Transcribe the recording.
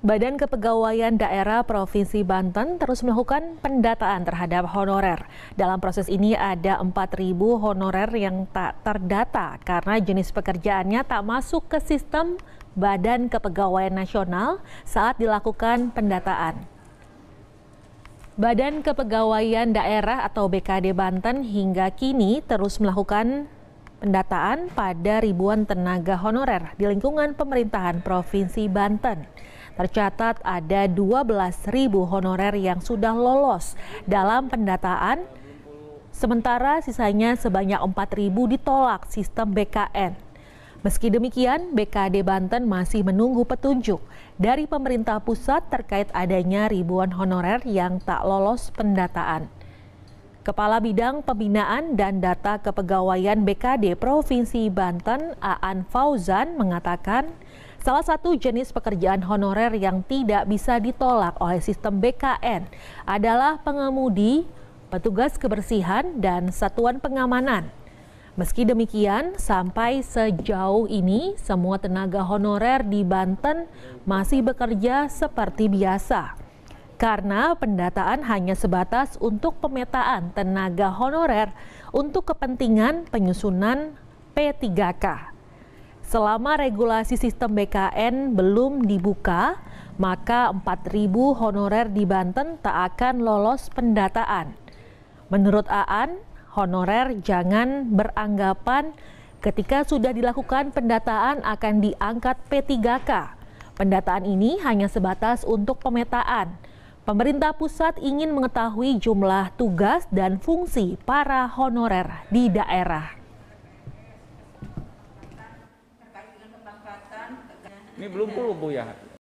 Badan Kepegawaian Daerah Provinsi Banten terus melakukan pendataan terhadap honorer. Dalam proses ini ada 4.000 honorer yang tak terdata karena jenis pekerjaannya tak masuk ke sistem Badan Kepegawaian Nasional saat dilakukan pendataan. Badan Kepegawaian Daerah atau BKD Banten hingga kini terus melakukan pendataan pada ribuan tenaga honorer di lingkungan pemerintahan Provinsi Banten. Tercatat ada 12.000 honorer yang sudah lolos dalam pendataan, sementara sisanya sebanyak 4.000 ditolak sistem BKN. Meski demikian, BKD Banten masih menunggu petunjuk dari pemerintah pusat terkait adanya ribuan honorer yang tak lolos pendataan. Kepala Bidang Pembinaan dan Data Kepegawaian BKD Provinsi Banten, Aan Fauzan, mengatakan Salah satu jenis pekerjaan honorer yang tidak bisa ditolak oleh sistem BKN adalah pengemudi, petugas kebersihan, dan satuan pengamanan. Meski demikian, sampai sejauh ini semua tenaga honorer di Banten masih bekerja seperti biasa. Karena pendataan hanya sebatas untuk pemetaan tenaga honorer untuk kepentingan penyusunan P3K. Selama regulasi sistem BKN belum dibuka, maka 4.000 honorer di Banten tak akan lolos pendataan. Menurut Aan, honorer jangan beranggapan ketika sudah dilakukan pendataan akan diangkat P3K. Pendataan ini hanya sebatas untuk pemetaan. Pemerintah pusat ingin mengetahui jumlah tugas dan fungsi para honorer di daerah. Ini belum puluh bu ya.